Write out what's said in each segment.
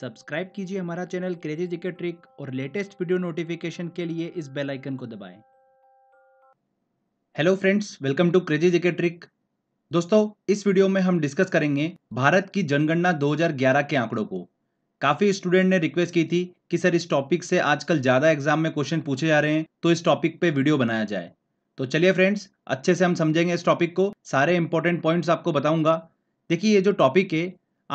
subscribe कीजिए हमारा channel crazy GK trick और लेटेस्ट वीडियो नोटिफिकेशन के लिए इस बेल आइकन को दबाएं hello friends welcome to crazy GK trick दोस्तों इस वीडियो में हम डिस्कस करेंगे भारत की जनगणना 2011 के आंकड़ों को काफ़ी स्टूडेंट ने रिक्वेस्ट की थी कि सर इस टॉपिक से आजकल ज़्यादा एग्जाम में क्वेश्चन पूछे जा रहे हैं तो इस टॉपिक पे वीडियो बनाया जाए तो चलिए फ्रेंड्स अच्छे से हम समझेंगे इस टॉपिक को सारे इंपॉर्टेंट पॉइंट्स आपको बताऊंगा देखिए ये जो टॉपिक है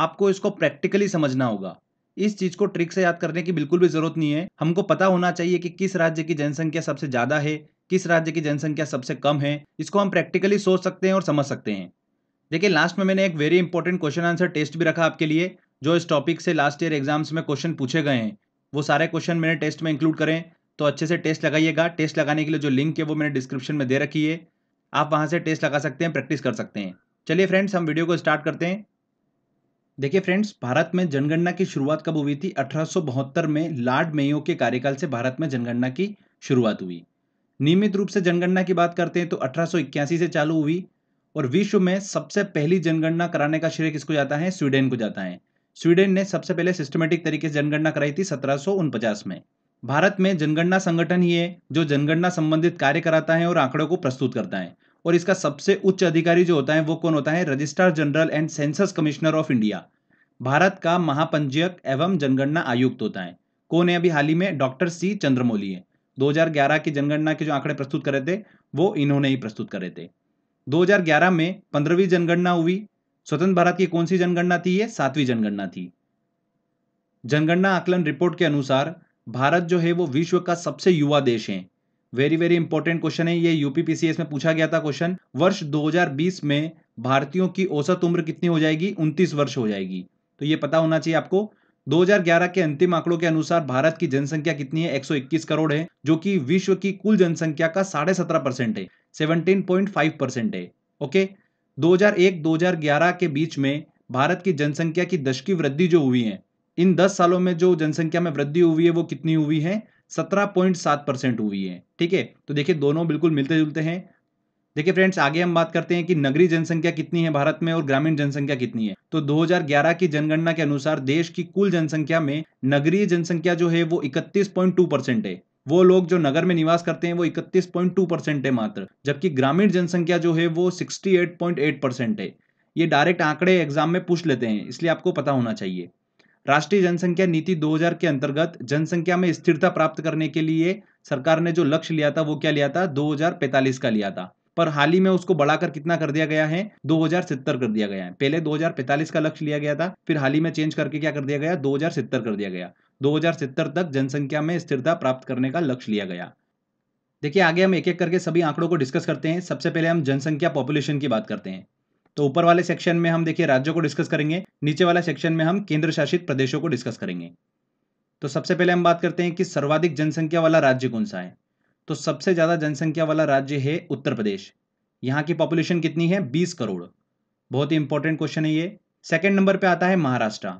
आपको इसको प्रैक्टिकली समझना होगा इस चीज को ट्रिक से याद करने की बिल्कुल भी जरूरत नहीं है हमको पता होना चाहिए कि किस राज्य की जनसंख्या सबसे ज्यादा है किस राज्य की जनसंख्या सबसे कम है इसको हम प्रैक्टिकली सोच सकते हैं और समझ सकते हैं देखिए लास्ट में मैंने एक very important question answer test भी रखा आपके लिए जो इस टॉपिक से लास्ट ईयर एग्जाम्स में क्वेश्चन पूछे गए हैं वो सारे क्वेश्चन मैंने टेस्ट में इंक्लूड करें तो अच्छे से टेस्ट लगाइएगा टेस्ट लगाने के लिए जो लिंक है वो मैंने डिस्क्रिप्शन में दे रखी है आप वहाँ से टेस्ट लगा सकते हैं प्रैक्टिस कर सकते हैं चलिए फ्रेंड्स हम वीडियो को स्टार्ट करते हैं देखिए फ्रेंड्स भारत में जनगणना की शुरुआत कब हुई थी अठारह में लॉर्ड मेयो के कार्यकाल से भारत में जनगणना की शुरुआत हुई नियमित रूप से जनगणना की बात करते हैं तो अठारह से चालू हुई और विश्व में सबसे पहली जनगणना कराने का श्रेय किसको जाता है स्वीडन को जाता है स्वीडन ने सबसे पहले सिस्टमेटिक तरीके से जनगणना कराई थी सत्रह में भारत में जनगणना संगठन ही है जो जनगणना संबंधित कार्य कराता है और आंकड़ों को प्रस्तुत करता है और इसका सबसे उच्च अधिकारी जो होता है वो कौन होता है registrar general and census commissioner of India Bharat का महापंजीयक एवं जनगणना आयुक्त होता है कौन है अभी हाल ही में डॉक्टर सी चंद्रमोली है 2011 की जनगणना के जो आंकड़े प्रस्तुत करे थे वो इन्होंने ही प्रस्तुत करे थे 2011 में पंद्रहवीं जनगणना हुई स्वतंत्र भारत की कौन सी जनगणना थी ये सातवीं जनगणना थी जनगणना आकलन रिपोर्ट के अनुसार भारत जो है वो विश्व का सबसे युवा देश है वेरी वेरी इंपॉर्टेंट क्वेश्चन है ये यूपीपीसीएस में पूछा गया था क्वेश्चन वर्ष 2020 में भारतीयों की औसत उम्र कितनी हो जाएगी 29 वर्ष हो जाएगी तो ये पता होना चाहिए आपको 2011 के अंतिम आंकड़ों के अनुसार भारत की जनसंख्या कितनी है 121 करोड़ है जो कि विश्व की कुल जनसंख्या का साढ़े सत्रह परसेंट है फाइव परसेंट है ओके 2001-2011 के बीच में भारत की जनसंख्या की दश की वृद्धि जो हुई है इन 10 सालों में जो जनसंख्या में वृद्धि हुई है वो कितनी हुई है सत्रह पॉइंट सात परसेंट हुई है ठीक है तो देखिए दोनों बिल्कुल मिलते जुलते हैं देखिए फ्रेंड्स आगे हम बात करते हैं कि नगरी जनसंख्या कितनी है भारत में और ग्रामीण जनसंख्या कितनी है तो 2011 की जनगणना के अनुसार देश की कुल जनसंख्या में नगरीय जनसंख्या जो है वो 31.2 परसेंट है वो लोग जो नगर में निवास करते हैं वो 31.2 परसेंट है मात्र जबकि ग्रामीण जनसंख्या जो है वो 68.8 परसेंट है ये डायरेक्ट आंकड़े एग्जाम में पूछ लेते हैं इसलिए आपको पता होना चाहिए राष्ट्रीय जनसंख्या नीति 2000 के अंतर्गत जनसंख्या में स्थिरता प्राप्त करने के लिए सरकार ने जो लक्ष्य लिया था वो क्या लिया था 2045 का लिया था पर हाल ही में उसको बढ़ाकर कितना कर दिया गया है दो कर दिया गया है पहले दो का लक्ष्य लिया गया था फिर हाल ही में चेंज करके क्या कर दिया गया दो कर दिया गया दो तक जनसंख्या में स्थिरता प्राप्त करने का लक्ष्य लिया गया देखिए आगे हम एक एक करके सभी आंकड़ों को डिस्कस करते हैं सबसे पहले हम जनसंख्या पॉपुलेशन की बात करते हैं तो ऊपर वाले सेक्शन में हम देखिए राज्यों को डिस्कस करेंगे नीचे वाला सेक्शन में हम केंद्र शासित प्रदेशों को डिस्कस करेंगे तो सबसे पहले हम बात करते हैं कि सर्वाधिक जनसंख्या वाला राज्य कौन सा है तो सबसे ज़्यादा जनसंख्या वाला राज्य है उत्तर प्रदेश यहाँ की पॉपुलेशन कितनी है बीस करोड़ बहुत ही इंपॉर्टेंट क्वेश्चन है ये सेकेंड नंबर पर आता है महाराष्ट्र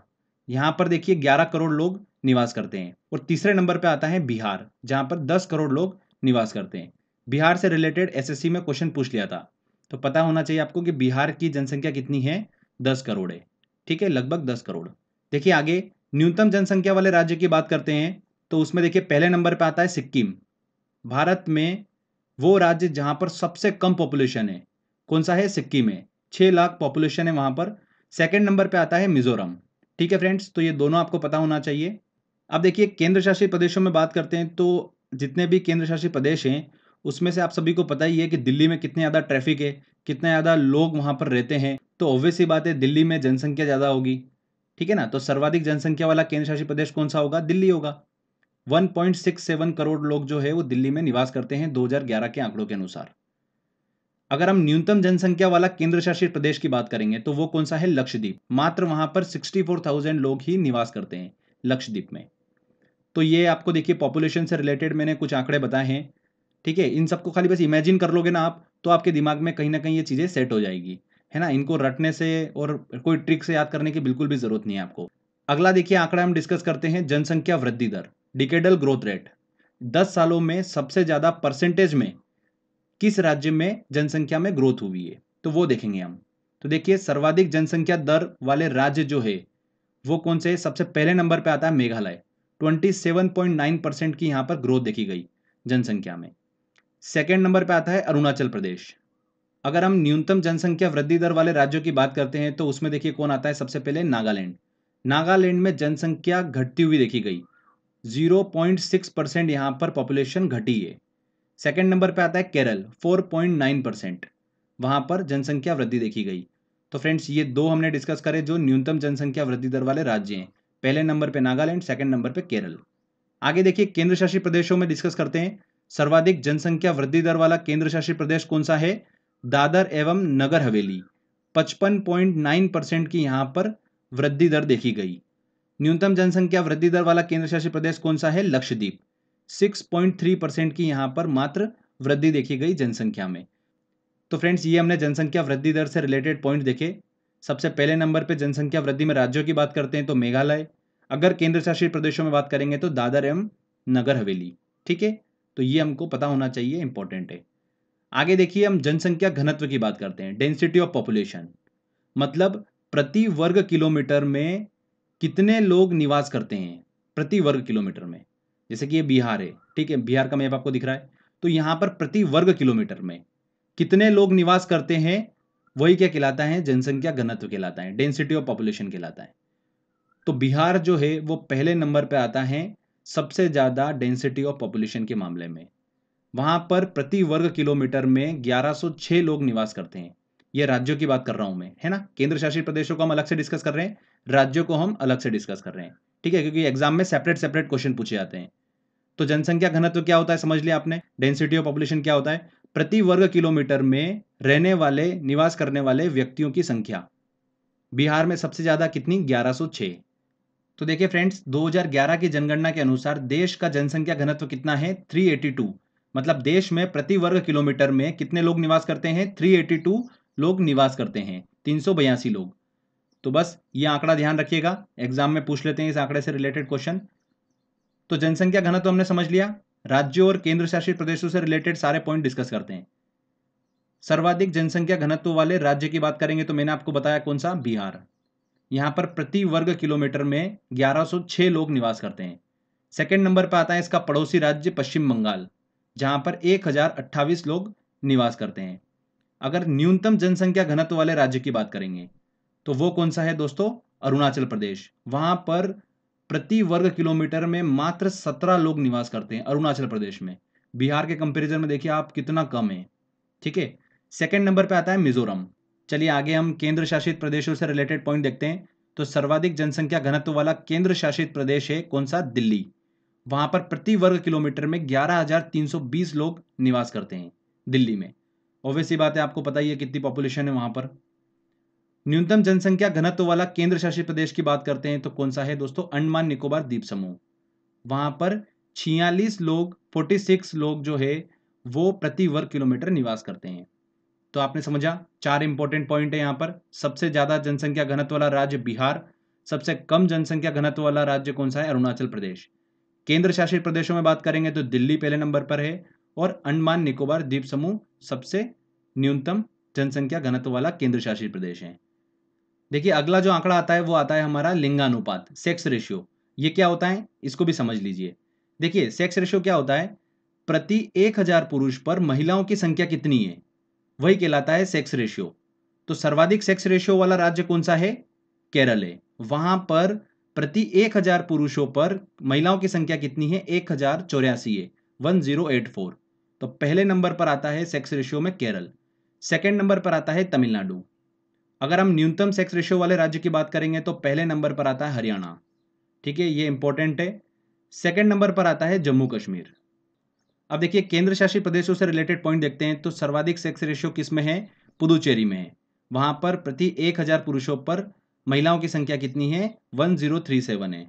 यहाँ पर देखिए ग्यारह करोड़ लोग निवास करते हैं और तीसरे नंबर पर आता है बिहार जहां पर दस करोड़ लोग निवास करते हैं बिहार से रिलेटेड एसएससी में क्वेश्चन पूछ लिया था तो पता होना चाहिए आपको कि बिहार की जनसंख्या कितनी है दस करोड़ है ठीक है लगभग दस करोड़ देखिए आगे न्यूनतम जनसंख्या वाले राज्य की बात करते हैं तो उसमें देखिए पहले नंबर पर आता है सिक्किम भारत में वो राज्य जहां पर सबसे कम पॉपुलेशन है कौन सा है सिक्किम है छह लाख पॉपुलेशन है वहां पर सेकेंड नंबर पर आता है मिजोरम ठीक है फ्रेंड्स तो ये दोनों आपको पता होना चाहिए अब देखिए केंद्र शासित प्रदेशों में बात करते हैं तो जितने भी केंद्र शासित प्रदेश हैं उसमें से आप सभी को पता ही है कि दिल्ली में कितने ज़्यादा ट्रैफिक है कितने ज़्यादा लोग वहाँ पर रहते हैं तो ऑब्वियस बात है दिल्ली में जनसंख्या ज़्यादा होगी ठीक है ना तो सर्वाधिक जनसंख्या वाला केंद्र शासित प्रदेश कौन सा होगा दिल्ली होगा 1.67 करोड़ लोग जो है वो दिल्ली में निवास करते हैं 2011 के आंकड़ों के अनुसार अगर हम न्यूनतम जनसंख्या वाला केंद्र शासित प्रदेश की बात करेंगे तो वो कौन सा है लक्षद्वीप मात्र वहां पर 64,000 लोग ही निवास करते हैं लक्षद्वीप में तो ये आपको देखिए पॉपुलेशन से रिलेटेड मैंने कुछ आंकड़े बताए हैं ठीक है इन सबको खाली बस इमेजिन कर लोगे ना आप तो आपके दिमाग में कहीं ना कहीं ये चीज़ें सेट हो जाएगी है ना इनको रटने से और कोई ट्रिक से याद करने की बिल्कुल भी ज़रूरत नहीं है आपको अगला देखिए आंकड़ा हम डिस्कस करते हैं जनसंख्या वृद्धि दर डिकेडल ग्रोथ रेट दस सालों में सबसे ज़्यादा परसेंटेज में किस राज्य में जनसंख्या में ग्रोथ हुई है तो वो देखेंगे हम तो देखिए सर्वाधिक जनसंख्या दर वाले राज्य जो है वो कौन से सबसे पहले नंबर पे आता है मेघालय 27.9 परसेंट की यहां पर ग्रोथ देखी गई जनसंख्या में सेकेंड नंबर पर आता है अरुणाचल प्रदेश अगर हम न्यूनतम जनसंख्या वृद्धि दर वाले राज्यों की बात करते हैं तो उसमें देखिए कौन आता है सबसे पहले नागालैंड नागालैंड में जनसंख्या घटती हुई देखी गई 0.6 परसेंट यहाँ पर पॉपुलेशन घटी है सेकेंड नंबर पे आता है केरल 4.9 परसेंट वहाँ पर जनसंख्या वृद्धि देखी गई तो फ्रेंड्स ये दो हमने डिस्कस करे जो न्यूनतम जनसंख्या वृद्धि दर वाले राज्य हैं पहले नंबर पर नागालैंड सेकेंड नंबर पर केरल आगे देखिए केंद्र शासित प्रदेशों में डिस्कस करते हैं सर्वाधिक जनसंख्या वृद्धि दर वाला केंद्र शासित प्रदेश कौन सा है दादर एवं नगर हवेली 55.9 परसेंट की यहां पर वृद्धि दर देखी गई न्यूनतम जनसंख्या वृद्धि दर वाला केंद्र शासित प्रदेश कौन सा है लक्षद्वीप 6.3 परसेंट की यहां पर मात्र वृद्धि देखी गई जनसंख्या में तो फ्रेंड्स ये हमने जनसंख्या वृद्धि दर से रिलेटेड पॉइंट देखे सबसे पहले नंबर पर जनसंख्या वृद्धि में राज्यों की बात करते हैं तो मेघालय अगर केंद्र शासित प्रदेशों में बात करेंगे तो दादर एवं नगर हवेली ठीक है तो ये हमको पता होना चाहिए इंपॉर्टेंट है आगे देखिए हम जनसंख्या घनत्व की बात करते हैं डेंसिटी ऑफ पॉपुलेशन मतलब प्रति वर्ग किलोमीटर में कितने लोग निवास करते हैं प्रति वर्ग किलोमीटर में जैसे कि ये बिहार है ठीक है बिहार का मैप आपको दिख रहा है तो यहां पर प्रति वर्ग किलोमीटर में कितने लोग निवास करते हैं वही क्या कहलाता है जनसंख्या घनत्व कहलाता है डेंसिटी ऑफ पॉपुलेशन कहलाता है तो बिहार जो है वो पहले नंबर पर आता है सबसे ज़्यादा डेंसिटी ऑफ पॉपुलेशन के मामले में वहां पर प्रति वर्ग किलोमीटर में 1106 लोग निवास करते हैं यह राज्यों की बात कर रहा हूं मैं है ना केंद्र शासित प्रदेशों को हम अलग से डिस्कस कर रहे हैं राज्यों को हम अलग से डिस्कस कर रहे हैं ठीक है क्योंकि एग्जाम में सेपरेट सेपरेट क्वेश्चन पूछे जाते हैं तो जनसंख्या घनत्व क्या होता है समझ लिया आपने डेंसिटी ऑफ पॉपुलेशन क्या होता है प्रति वर्ग किलोमीटर में रहने वाले निवास करने वाले व्यक्तियों की संख्या बिहार में सबसे ज़्यादा कितनी ग्यारह तो देखिए फ्रेंड्स 2011 की जनगणना के अनुसार देश का जनसंख्या घनत्व कितना है 382 मतलब देश में प्रति वर्ग किलोमीटर में कितने लोग निवास करते हैं 382 लोग निवास करते हैं तीन लोग तो बस ये आंकड़ा ध्यान रखिएगा एग्जाम में पूछ लेते हैं इस आंकड़े से रिलेटेड क्वेश्चन तो जनसंख्या घनत्व हमने समझ लिया राज्यों और केंद्र शासित प्रदेशों से रिलेटेड सारे पॉइंट डिस्कस करते हैं सर्वाधिक जनसंख्या घनत्व वाले राज्य की बात करेंगे तो मैंने आपको बताया कौन सा बिहार यहाँ पर प्रति वर्ग किलोमीटर में 1106 लोग निवास करते हैं सेकंड नंबर पर आता है इसका पड़ोसी राज्य पश्चिम बंगाल जहाँ पर एक लोग निवास करते हैं अगर न्यूनतम जनसंख्या घनत्व वाले राज्य की बात करेंगे तो वो कौन सा है दोस्तों अरुणाचल प्रदेश वहाँ पर प्रति वर्ग किलोमीटर में मात्र सत्रह लोग निवास करते हैं अरुणाचल प्रदेश में बिहार के कंपैरिजन में देखिए आप कितना कम है ठीक है सेकेंड नंबर पे आता है मिजोरम चलिए आगे हम केंद्र शासित प्रदेशों से रिलेटेड पॉइंट देखते हैं तो सर्वाधिक जनसंख्या घनत्व वाला केंद्र शासित प्रदेश है कौन सा दिल्ली वहां पर प्रति वर्ग किलोमीटर में 11,320 लोग निवास करते हैं दिल्ली में ऑब्वियस ये बात है आपको पता ही है कितनी पॉपुलेशन है वहां पर न्यूनतम जनसंख्या घनत्व वाला केंद्र शासित प्रदेश की बात करते हैं तो कौन सा है दोस्तों अंडमान निकोबार द्वीप समूह वहां पर छियालीस लोग 46 लोग जो है वो प्रति वर्ग किलोमीटर निवास करते हैं तो आपने समझा चार इंपॉर्टेंट पॉइंट है यहाँ पर सबसे ज़्यादा जनसंख्या घनत्व वाला राज्य बिहार सबसे कम जनसंख्या घनत्व वाला राज्य कौन सा है अरुणाचल प्रदेश केंद्र शासित प्रदेशों में बात करेंगे तो दिल्ली पहले नंबर पर है और अंडमान निकोबार द्वीप समूह सबसे न्यूनतम जनसंख्या घनत्व वाला केंद्र शासित प्रदेश है देखिए अगला जो आंकड़ा आता है वो आता है हमारा लिंगानुपात सेक्स रेशियो ये क्या होता है इसको भी समझ लीजिए देखिए सेक्स रेशियो क्या होता है प्रति एक हजार पुरुष पर महिलाओं की संख्या कितनी है वही कहलाता है सेक्स रेशियो तो सर्वाधिक सेक्स रेशियो वाला राज्य कौन सा है केरल है वहां पर प्रति एक हजार पुरुषों पर महिलाओं की संख्या कितनी है एक हजार चौरासी है वन जीरो एट फोर तो पहले नंबर पर आता है सेक्स रेशियो में केरल सेकेंड नंबर पर आता है तमिलनाडु अगर हम न्यूनतम सेक्स रेशियो वाले राज्य की बात करेंगे तो पहले नंबर पर आता है हरियाणा ठीक है ये इंपॉर्टेंट है सेकेंड नंबर पर आता है जम्मू कश्मीर अब देखिए केंद्र शासित प्रदेशों से रिलेटेड पॉइंट देखते हैं तो सर्वाधिक सेक्स रेशियो किस में है पुदुचेरी में है वहाँ पर प्रति एक हज़ार पुरुषों पर महिलाओं की संख्या कितनी है वन जीरो थ्री सेवन है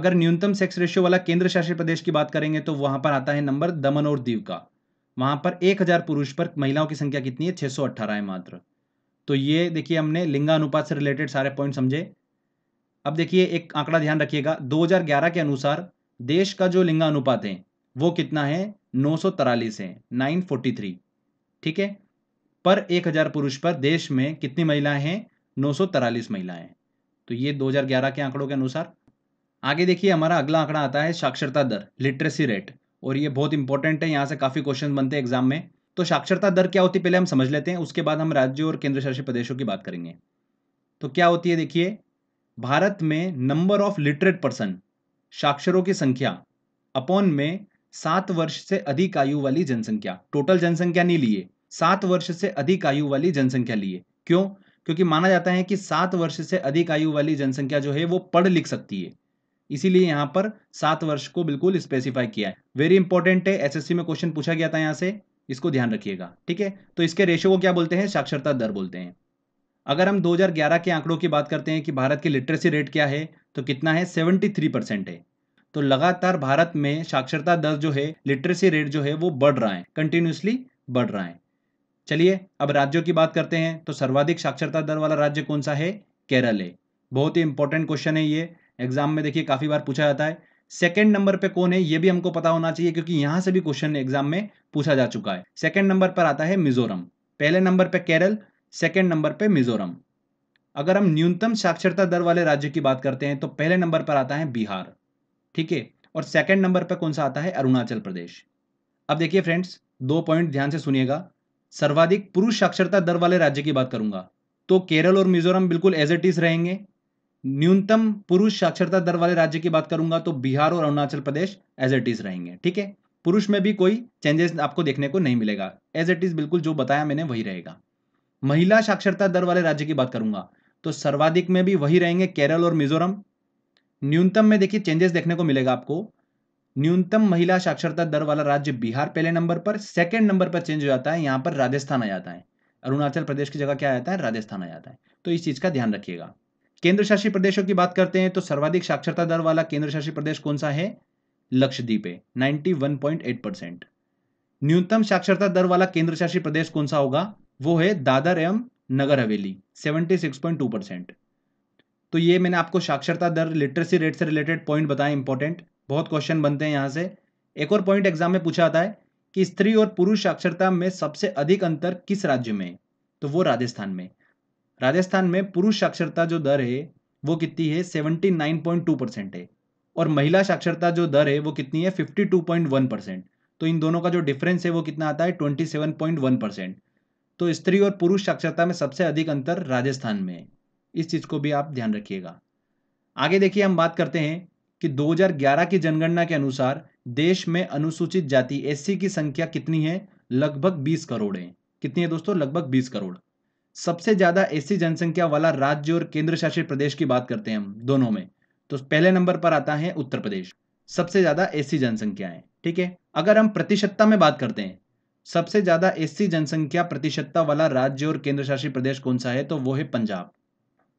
अगर न्यूनतम सेक्स रेशियो वाला केंद्र शासित प्रदेश की बात करेंगे तो वहां पर आता है नंबर दमन और दीव का वहां पर एक पुरुष पर महिलाओं की संख्या कितनी है छह है मात्र तो ये देखिए हमने लिंगानुपात से रिलेटेड सारे पॉइंट समझे अब देखिए एक आंकड़ा ध्यान रखिएगा 2011 के अनुसार देश का जो लिंगानुपात है वो कितना है 943 सौ तरालीस है नाइन ठीक है पर 1000 पुरुष पर देश में कितनी महिलाएं हैं नौ सौ तरालीस महिलाएं तो ये 2011 के आंकड़ों के अनुसार आगे देखिए हमारा अगला आंकड़ा आता है साक्षरता दर लिटरेसी रेट और ये बहुत इंपॉर्टेंट है यहाँ से काफ़ी क्वेश्चन बनते हैं एग्जाम में तो साक्षरता दर क्या होती है पहले हम समझ लेते हैं उसके बाद हम राज्यों और केंद्र शासित प्रदेशों की बात करेंगे तो क्या होती है देखिए भारत में नंबर ऑफ लिटरेट पर्सन साक्षरों की संख्या अपॉन में सात वर्ष से अधिक आयु वाली जनसंख्या टोटल जनसंख्या नहीं लिए सात वर्ष से अधिक आयु वाली जनसंख्या लिए क्यों क्योंकि माना जाता है कि सात वर्ष से अधिक आयु वाली जनसंख्या जो है वो पढ़ लिख सकती है इसीलिए यहां पर सात वर्ष को बिल्कुल स्पेसिफाई किया है वेरी इंपॉर्टेंट है एसएससी में क्वेश्चन पूछा गया था यहां से इसको ध्यान रखिएगा ठीक है तो इसके रेशो को क्या बोलते हैं साक्षरता दर बोलते हैं अगर हम 2011 के आंकड़ों की बात करते हैं कि भारत की लिटरेसी रेट क्या है तो कितना है 73 परसेंट है तो लगातार भारत में साक्षरता दर जो है लिटरेसी रेट जो है वो बढ़ रहा है कंटिन्यूसली बढ़ रहा है चलिए अब राज्यों की बात करते हैं तो सर्वाधिक साक्षरता दर वाला राज्य कौन सा है केरल है बहुत ही इंपॉर्टेंट क्वेश्चन है ये एग्जाम में देखिए काफ़ी बार पूछा जाता है सेकेंड नंबर पे कौन है ये भी हमको पता होना चाहिए क्योंकि यहां से भी क्वेश्चन एग्जाम में पूछा जा चुका है सेकेंड नंबर पर आता है मिजोरम पहले नंबर पे केरल सेकेंड नंबर पे मिजोरम अगर हम न्यूनतम साक्षरता दर वाले राज्य की बात करते हैं तो पहले नंबर पर आता है बिहार ठीक है और सेकेंड नंबर पर कौन सा आता है अरुणाचल प्रदेश अब देखिए फ्रेंड्स दो पॉइंट ध्यान से सुनिएगा सर्वाधिक पुरुष साक्षरता दर वाले राज्य की बात करूंगा तो केरल और मिजोरम बिल्कुल एज इट इज रहेंगे न्यूनतम पुरुष साक्षरता दर वाले राज्य की बात करूंगा तो बिहार और Arunachal Pradesh as it is रहेंगे ठीक है पुरुष में भी कोई चेंजेस आपको देखने को नहीं मिलेगा एज इट इज बिल्कुल जो बताया मैंने वही रहेगा महिला साक्षरता दर वाले राज्य की बात करूंगा तो सर्वाधिक में भी वही रहेंगे केरल और मिजोरम न्यूनतम में देखिए चेंजेस देखने को मिलेगा आपको न्यूनतम महिला साक्षरता दर वाला राज्य बिहार पहले नंबर पर सेकंड नंबर पर चेंज हो जाता है यहां पर राजस्थान आ जाता है अरुणाचल प्रदेश की जगह क्या आता है राजस्थान आ जाता है तो इस चीज़ का ध्यान रखिएगा केंद्र शासित प्रदेशों की बात करते हैं तो सर्वाधिक साक्षरता दर वाला केंद्र शासित प्रदेश कौन सा है लक्षद्वीप है ninety one point eight percent न्यूनतम साक्षरता दर वाला केंद्र शासित प्रदेश कौन सा होगा वो है दादर एवं Nagar Haveli seventy six point two percent तो ये मैंने आपको साक्षरता दर लिटरेसी रेट से रिलेटेड पॉइंट बताए इंपॉर्टेंट बहुत क्वेश्चन बनते हैं यहाँ से एक और पॉइंट एग्जाम में पूछा आता है कि स्त्री और पुरुष साक्षरता में सबसे अधिक अंतर किस राज्य में तो वो राजस्थान में राजस्थान में पुरुष साक्षरता जो दर है वो कितनी है seventy nine point two percent है और महिला साक्षरता जो दर है वो कितनी है fifty two point one percent तो इन दोनों का जो डिफरेंस है वो कितना आता है twenty seven point one percent तो स्त्री और पुरुष साक्षरता में सबसे अधिक अंतर राजस्थान में है इस चीज़ को भी आप ध्यान रखिएगा आगे देखिए हम बात करते हैं कि 2011 की जनगणना के अनुसार देश में अनुसूचित जाति एससी की संख्या कितनी है लगभग 20 करोड़ है कितनी है दोस्तों लगभग 20 करोड़ सबसे ज़्यादा एससी जनसंख्या वाला राज्य और केंद्र शासित प्रदेश की बात करते हैं हम दोनों में तो पहले नंबर पर आता है उत्तर प्रदेश सबसे ज़्यादा एससी जनसंख्या है ठीक है अगर हम प्रतिशतता में बात करते हैं सबसे ज़्यादा एससी जनसंख्या प्रतिशतता वाला राज्य और केंद्र शासित प्रदेश कौन सा है तो वो है पंजाब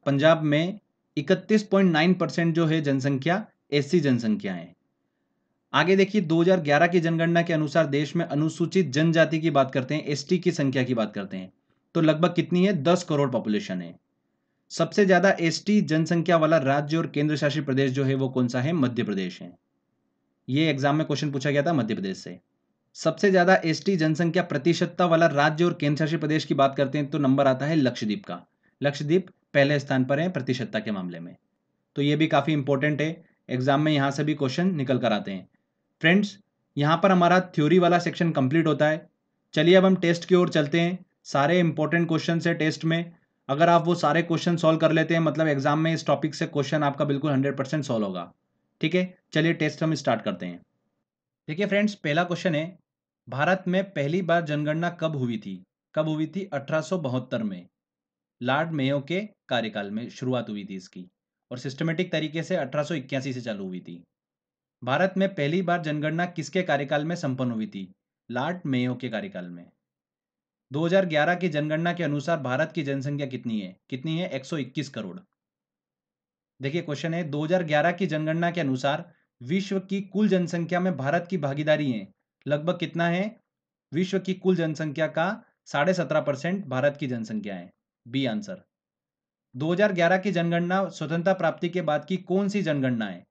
पंजाब में 31.9 परसेंट जो है जनसंख्या एससी जनसंख्या है आगे देखिए 2011 की जनगणना के अनुसार देश में अनुसूचित जनजाति की बात करते हैं एसटी की संख्या की बात करते हैं तो लगभग कितनी है 10 करोड़ पॉपुलेशन है सबसे ज्यादा एसटी जनसंख्या वाला राज्य और केंद्र शासित प्रदेश जो है वो कौन सा है मध्य प्रदेश है ये एग्जाम में क्वेश्चन पूछा गया था मध्य प्रदेश से सबसे ज्यादा एसटी जनसंख्या प्रतिशतता वाला राज्य और केंद्र शासित प्रदेश की बात करते हैं तो नंबर आता है लक्षद्वीप का लक्षद्वीप पहले स्थान पर हैं प्रतिशतता के मामले में तो ये भी काफ़ी इंपॉर्टेंट है एग्जाम में यहाँ से भी क्वेश्चन निकल कर आते हैं फ्रेंड्स यहाँ पर हमारा थ्योरी वाला सेक्शन कंप्लीट होता है चलिए अब हम टेस्ट की ओर चलते हैं सारे इंपॉर्टेंट क्वेश्चन है टेस्ट में अगर आप वो सारे क्वेश्चन सॉल्व कर लेते हैं मतलब एग्जाम में इस टॉपिक से क्वेश्चन आपका बिल्कुल हंड्रेड परसेंट सॉल्व होगा ठीक है चलिए टेस्ट हम स्टार्ट करते हैं देखिए फ्रेंड्स पहला क्वेश्चन है भारत में पहली बार जनगणना कब हुई थी कब हुई थी अठारह में लॉर्ड मेयो के कार्यकाल में शुरुआत हुई थी इसकी और सिस्टमेटिक तरीके से अठारह से चालू हुई थी भारत में पहली बार जनगणना किसके कार्यकाल में संपन्न हुई थी लॉर्ड मेयो के कार्यकाल में 2011 की जनगणना के अनुसार भारत की जनसंख्या कितनी है कितनी है 121 करोड़ देखिए क्वेश्चन है 2011 की जनगणना के अनुसार विश्व की कुल जनसंख्या में भारत की भागीदारी है लगभग कितना है विश्व की कुल जनसंख्या का साढ़े सत्रह परसेंट भारत की जनसंख्या है बी आंसर 2011 की जनगणना स्वतंत्रता प्राप्ति के बाद की कौन सी जनगणना है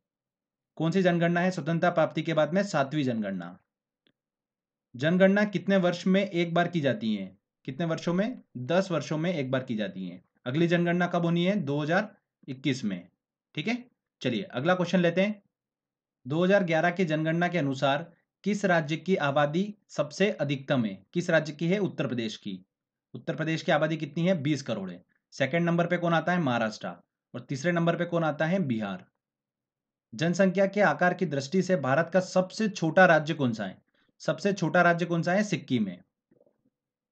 कौन सी जनगणना है स्वतंत्रता प्राप्ति के बाद में सातवीं जनगणना जनगणना कितने वर्ष में एक बार की जाती है कितने वर्षों में दस वर्षों में एक बार की जाती है अगली जनगणना कब होनी है 2021 में ठीक है चलिए अगला क्वेश्चन लेते हैं 2011 की जनगणना के अनुसार किस राज्य की आबादी सबसे अधिकतम है किस राज्य की है उत्तर प्रदेश की उत्तर प्रदेश की आबादी कितनी है बीस करोड़ है सेकेंड नंबर पे कौन आता है महाराष्ट्र और तीसरे नंबर पे कौन आता है बिहार जनसंख्या के आकार की दृष्टि से भारत का सबसे छोटा राज्य कौन सा है सबसे छोटा राज्य कौन सा है सिक्किम है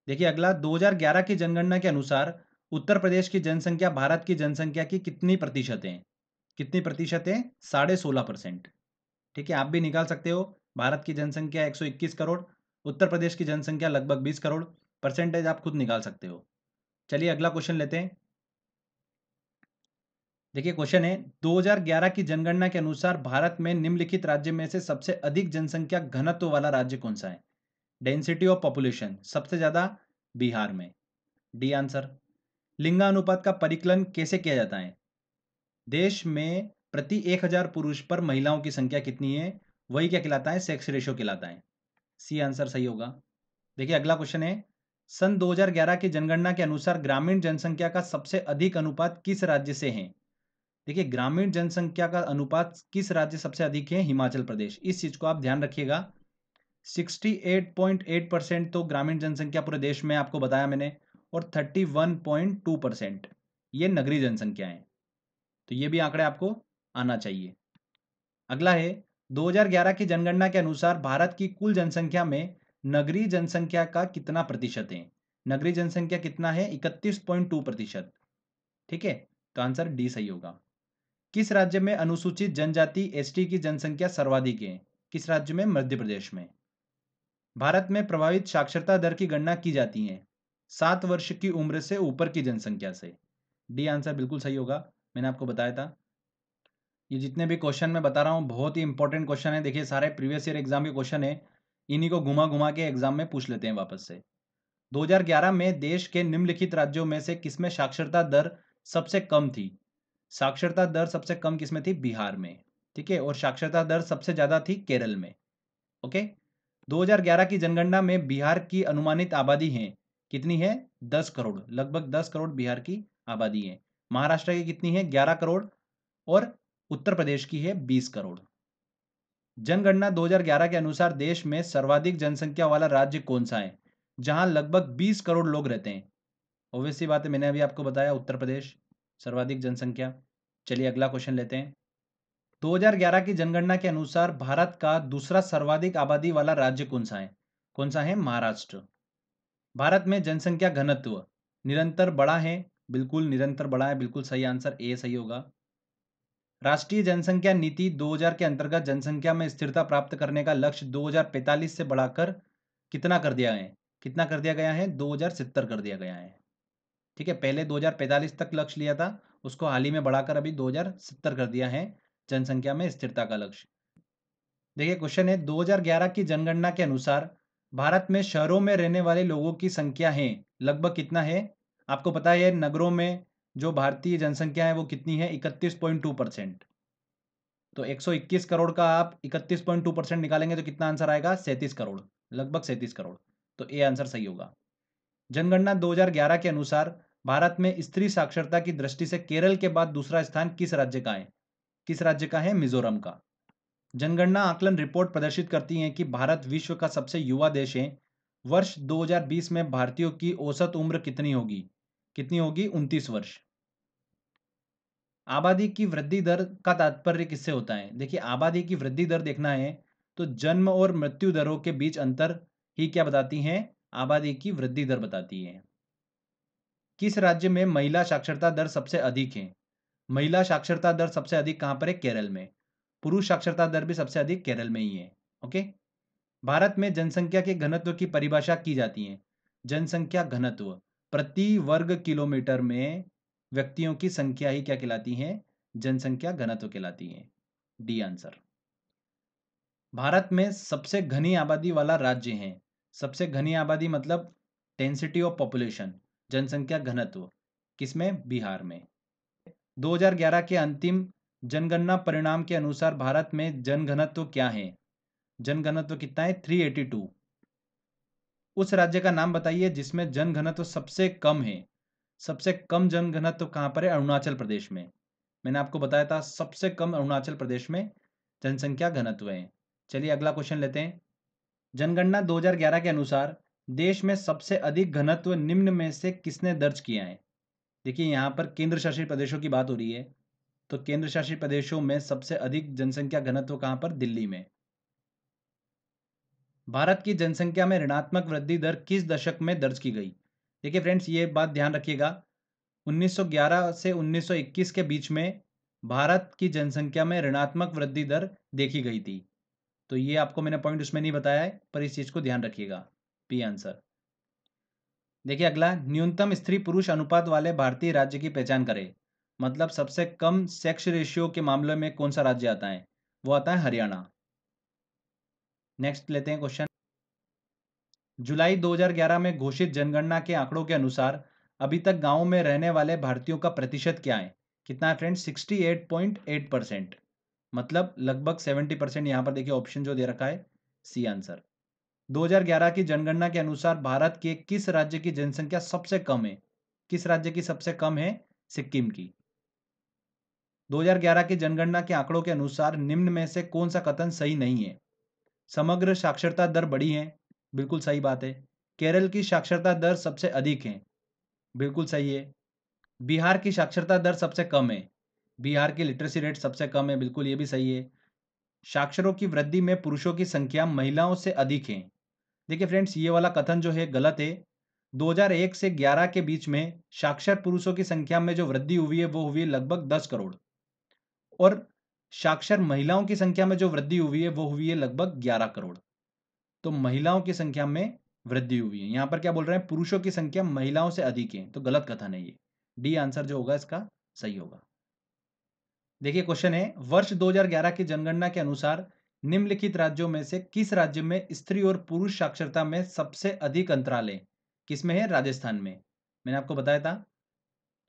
देखिए अगला 2011 की जनगणना के अनुसार उत्तर प्रदेश की जनसंख्या भारत की जनसंख्या की कितनी प्रतिशत है कितनी प्रतिशत है साढ़े सोलह परसेंट ठीक है आप भी निकाल सकते हो भारत की जनसंख्या 121 करोड़ उत्तर प्रदेश की जनसंख्या लगभग 20 करोड़ परसेंटेज आप खुद निकाल सकते हो चलिए अगला क्वेश्चन लेते हैं देखिए क्वेश्चन है 2011 की जनगणना के अनुसार भारत में निम्नलिखित राज्य में से सबसे अधिक जनसंख्या घनत्व वाला राज्य कौन सा है डेंसिटी ऑफ पॉपुलेशन सबसे ज्यादा बिहार में डी आंसर लिंगानुपात का परिकलन कैसे किया जाता है देश में प्रति एक हजार पुरुष पर महिलाओं की संख्या कितनी है वही क्या कहलाता है सेक्स रेशो कहलाता है सी आंसर सही होगा देखिए अगला क्वेश्चन है सन 2011 की जनगणना के अनुसार ग्रामीण जनसंख्या का सबसे अधिक अनुपात किस राज्य से है देखिए ग्रामीण जनसंख्या का अनुपात किस राज्य सबसे अधिक है हिमाचल प्रदेश इस चीज को आप ध्यान रखिएगा 68.8 परसेंट तो ग्रामीण जनसंख्या पूरे देश में आपको बताया मैंने और 31.2 परसेंट ये नगरीय जनसंख्या है तो ये भी आंकड़े आपको आना चाहिए अगला है 2011 की जनगणना के अनुसार भारत की कुल जनसंख्या में नगरी जनसंख्या का कितना प्रतिशत है नगरी जनसंख्या कितना है इकतीस पॉइंट टू प्रतिशत ठीक है तो आंसर डी सही होगा किस राज्य में अनुसूचित जनजाति एसटी की जनसंख्या सर्वाधिक है किस राज्य में मध्य प्रदेश में भारत में प्रभावित साक्षरता दर की गणना की जाती है सात वर्ष की उम्र से ऊपर की जनसंख्या से डी आंसर बिल्कुल सही होगा मैंने आपको बताया था ये जितने भी क्वेश्चन मैं बता रहा हूँ बहुत ही इंपॉर्टेंट क्वेश्चन है देखिए सारे प्रीवियस ईयर एग्जाम के क्वेश्चन है इन्हीं को घुमा घुमा के एग्जाम में पूछ लेते हैं वापस से 2011 में देश के निम्नलिखित राज्यों में से किसमें साक्षरता दर सबसे कम थी साक्षरता दर सबसे कम किसमें थी बिहार में ठीक है और साक्षरता दर सबसे ज़्यादा थी केरल में ओके 2011 की जनगणना में बिहार की अनुमानित आबादी है कितनी है 10 करोड़ लगभग 10 करोड़ बिहार की आबादी है महाराष्ट्र की कितनी है 11 करोड़ और उत्तर प्रदेश की है 20 करोड़ जनगणना 2011 के अनुसार देश में सर्वाधिक जनसंख्या वाला राज्य कौन सा है जहां लगभग 20 करोड़ लोग रहते हैं ऑब्वियस बात है मैंने अभी आपको बताया उत्तर प्रदेश सर्वाधिक जनसंख्या चलिए अगला क्वेश्चन लेते हैं 2011 की जनगणना के अनुसार भारत का दूसरा सर्वाधिक आबादी वाला राज्य कौन सा है कौन सा है महाराष्ट्र भारत में जनसंख्या घनत्व निरंतर बड़ा है बिल्कुल निरंतर बड़ा है बिल्कुल सही आंसर ए सही होगा राष्ट्रीय जनसंख्या नीति 2000 के अंतर्गत जनसंख्या में स्थिरता प्राप्त करने का लक्ष्य 2045 से बढ़ाकर कितना कर दिया है कितना कर दिया गया है दो कर दिया गया है ठीक है पहले 2045 तक लक्ष्य लिया था उसको हाल ही में बढ़ाकर अभी 2070 कर दिया है जनसंख्या में स्थिरता का लक्ष्य देखिए क्वेश्चन है 2011 की जनगणना के अनुसार भारत में शहरों में रहने वाले लोगों की संख्या है लगभग कितना है आपको पता है नगरों में जो भारतीय जनसंख्या है वो कितनी है इकतीस पॉइंट टू परसेंट तो एक सौ इक्कीस करोड़ का आप इकतीस पॉइंट टू परसेंट निकालेंगे तो कितना आंसर आएगा सैंतीस करोड़ लगभग सैंतीस करोड़ तो ए आंसर सही होगा जनगणना 2011 के अनुसार भारत में स्त्री साक्षरता की दृष्टि से केरल के बाद दूसरा स्थान किस राज्य का है किस राज्य का है मिजोरम का जनगणना आकलन रिपोर्ट प्रदर्शित करती है कि भारत विश्व का सबसे युवा देश है वर्ष 2020 में भारतीयों की औसत उम्र कितनी होगी कितनी होगी 29 वर्ष आबादी की वृद्धि दर का तात्पर्य किससे होता है देखिए आबादी की वृद्धि दर देखना है तो जन्म और मृत्यु दरों के बीच अंतर ही क्या बताती है आबादी की वृद्धि दर बताती है किस राज्य में महिला साक्षरता दर सबसे अधिक है महिला साक्षरता दर सबसे अधिक कहां पर है केरल में पुरुष साक्षरता दर भी सबसे अधिक केरल में ही है ओके भारत में जनसंख्या के घनत्व की परिभाषा की जाती है जनसंख्या घनत्व प्रति वर्ग किलोमीटर में व्यक्तियों की संख्या ही क्या कहलाती है जनसंख्या घनत्व कहलाती है डी आंसर भारत में सबसे घनी आबादी वाला राज्य है सबसे घनी आबादी मतलब डेंसिटी ऑफ पॉपुलेशन जनसंख्या घनत्व किसमें बिहार में 2011 के अंतिम जनगणना परिणाम के अनुसार भारत में जनघनत्व क्या है जनघनत्व कितना है 382 उस राज्य का नाम बताइए जिसमें जनघनत्व सबसे कम है सबसे कम जन घनत्व कहां पर है अरुणाचल प्रदेश में मैंने आपको बताया था सबसे कम अरुणाचल प्रदेश में जनसंख्या घनत्व है चलिए अगला क्वेश्चन लेते हैं जनगणना 2011 के अनुसार देश में सबसे अधिक घनत्व निम्न में से किसने दर्ज किया है देखिए यहाँ पर केंद्र शासित प्रदेशों की बात हो रही है तो केंद्र शासित प्रदेशों में सबसे अधिक जनसंख्या घनत्व कहाँ पर दिल्ली में भारत की जनसंख्या में ऋणात्मक वृद्धि दर किस दशक में दर्ज की गई देखिए फ्रेंड्स ये बात ध्यान रखिएगा 1911 से 1921 के बीच में भारत की जनसंख्या में ऋणात्मक वृद्धि दर देखी गई थी तो ये आपको मैंने पॉइंट उसमें नहीं बताया है पर इस चीज़ को ध्यान रखिएगा पी आंसर देखिए अगला न्यूनतम स्त्री पुरुष अनुपात वाले भारतीय राज्य की पहचान करें मतलब सबसे कम सेक्स रेशियो के मामले में कौन सा राज्य आता है वो आता है हरियाणा नेक्स्ट लेते हैं क्वेश्चन जुलाई 2011 में घोषित जनगणना के आंकड़ों के अनुसार अभी तक गाँव में रहने वाले भारतीयों का प्रतिशत क्या है कितना है फ्रेंड 68.8 परसेंट मतलब लगभग 70 परसेंट यहाँ पर देखिए ऑप्शन जो दे रखा है सी आंसर 2011 की जनगणना के अनुसार भारत के किस राज्य की जनसंख्या सबसे कम है किस राज्य की सबसे कम है सिक्किम की 2011 की जनगणना के आंकड़ों के अनुसार निम्न में से कौन सा कथन सही नहीं है समग्र साक्षरता दर बढ़ी है बिल्कुल सही बात है केरल की साक्षरता दर सबसे अधिक है बिल्कुल सही है बिहार की साक्षरता दर सबसे कम है बिहार की लिटरेसी रेट सबसे कम है बिल्कुल ये भी सही है साक्षरों की वृद्धि में पुरुषों की संख्या महिलाओं से अधिक है देखिए फ्रेंड्स ये वाला कथन जो है गलत है 2001 से 11 के बीच में साक्षर पुरुषों की संख्या में जो वृद्धि हुई है वो हुई है लगभग 10 करोड़ और साक्षर महिलाओं की संख्या में जो वृद्धि हुई है वो हुई है लगभग 11 करोड़ तो महिलाओं की संख्या में वृद्धि हुई है यहां पर क्या बोल रहे हैं पुरुषों की संख्या महिलाओं से अधिक है तो गलत कथन है ये डी आंसर जो होगा इसका सही होगा देखिए क्वेश्चन है वर्ष 2011 की जनगणना के अनुसार निम्नलिखित राज्यों में से किस राज्य में स्त्री और पुरुष साक्षरता में सबसे अधिक अंतराल है किसमें है राजस्थान में मैंने आपको बताया था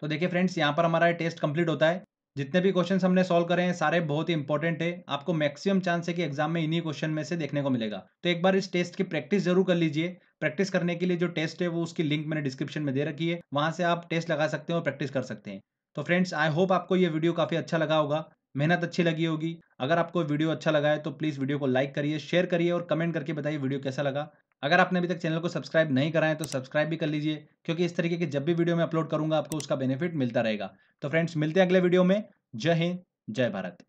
तो देखिए फ्रेंड्स यहां पर हमारा टेस्ट कंप्लीट होता है जितने भी क्वेश्चन हमने सॉल्व करें हैं सारे बहुत ही इंपॉर्टेंट है आपको मैक्सिमम चांस है कि एग्जाम में इन्हीं क्वेश्चन में से देखने को मिलेगा तो एक बार इस टेस्ट की प्रैक्टिस जरूर कर लीजिए प्रैक्टिस करने के लिए जो टेस्ट है वो उसकी लिंक मैंने डिस्क्रिप्शन में दे रखी है वहां से आप टेस्ट लगा सकते हैं और प्रैक्टिस कर सकते हैं तो फ्रेंड्स आई होप आपको ये वीडियो काफी अच्छा लगा होगा मेहनत अच्छी लगी होगी अगर आपको वीडियो अच्छा लगा है तो प्लीज़ वीडियो को लाइक करिए शेयर करिए और कमेंट करके बताइए वीडियो कैसा लगा अगर आपने अभी तक चैनल को सब्सक्राइब नहीं कराएं तो सब्सक्राइब भी कर लीजिए क्योंकि इस तरीके की जब भी वीडियो मैं अपलोड करूंगा आपको उसका बेनिफिट मिलता रहेगा तो फ्रेंड्स मिलते हैं अगले वीडियो में जय हिंद जय भारत